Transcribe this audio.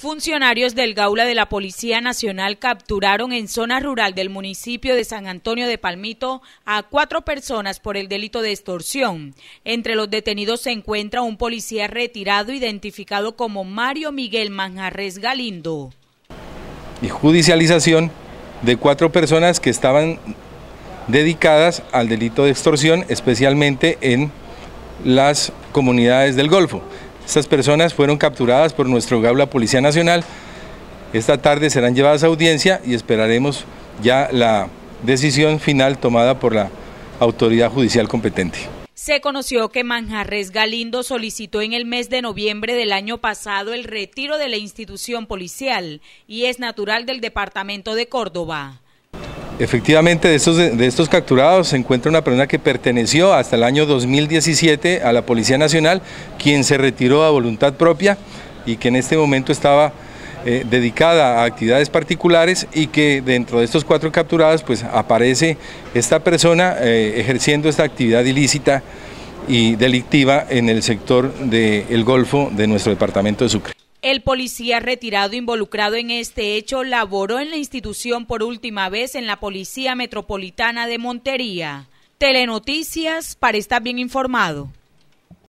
Funcionarios del Gaula de la Policía Nacional capturaron en zona rural del municipio de San Antonio de Palmito a cuatro personas por el delito de extorsión. Entre los detenidos se encuentra un policía retirado identificado como Mario Miguel Manjarres Galindo. Y judicialización de cuatro personas que estaban dedicadas al delito de extorsión, especialmente en las comunidades del Golfo. Estas personas fueron capturadas por nuestro Gabla Policía Nacional. Esta tarde serán llevadas a audiencia y esperaremos ya la decisión final tomada por la autoridad judicial competente. Se conoció que Manjarres Galindo solicitó en el mes de noviembre del año pasado el retiro de la institución policial y es natural del departamento de Córdoba. Efectivamente, de estos, de estos capturados se encuentra una persona que perteneció hasta el año 2017 a la Policía Nacional, quien se retiró a voluntad propia y que en este momento estaba eh, dedicada a actividades particulares y que dentro de estos cuatro capturados pues aparece esta persona eh, ejerciendo esta actividad ilícita y delictiva en el sector del Golfo de nuestro departamento de Sucre. El policía retirado involucrado en este hecho laboró en la institución por última vez en la Policía Metropolitana de Montería. Telenoticias para estar bien informado.